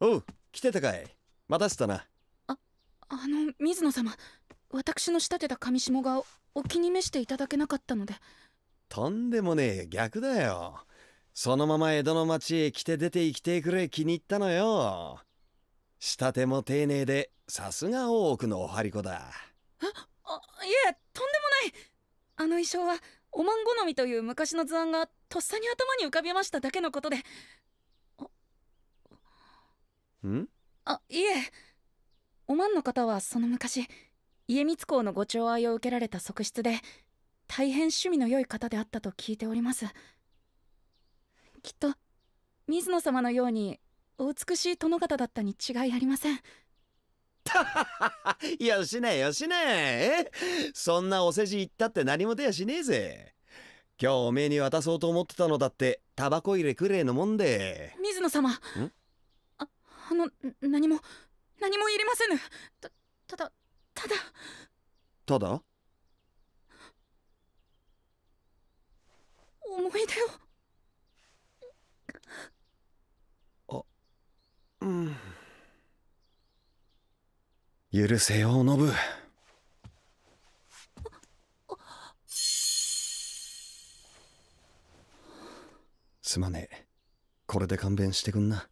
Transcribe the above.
おう来てたかい待たせたなああの水野様私の仕立てた上下がお気に召していただけなかったのでとんでもねえ逆だよそのまま江戸の町へ来て出て行きてくれ気に入ったのよ仕立ても丁寧でさすが大奥のお張り子だえあいえとんでもないあの衣装はおまん好みという昔の図案がとっさに頭に浮かびましただけのことでんあいえおまんの方はその昔家光公のご寵愛を受けられた側室で大変趣味の良い方であったと聞いておりますきっと水野様のようにお美しい殿方だったに違いありません よしねよしねそんなお世辞言ったって何も出やしねえぜ今日おめえに渡そうと思ってたのだってタバコ入れくれえのもんで水野様あの何も何もいりませぬたただただただ思い出をあうん許せよノブすまねえこれで勘弁してくんな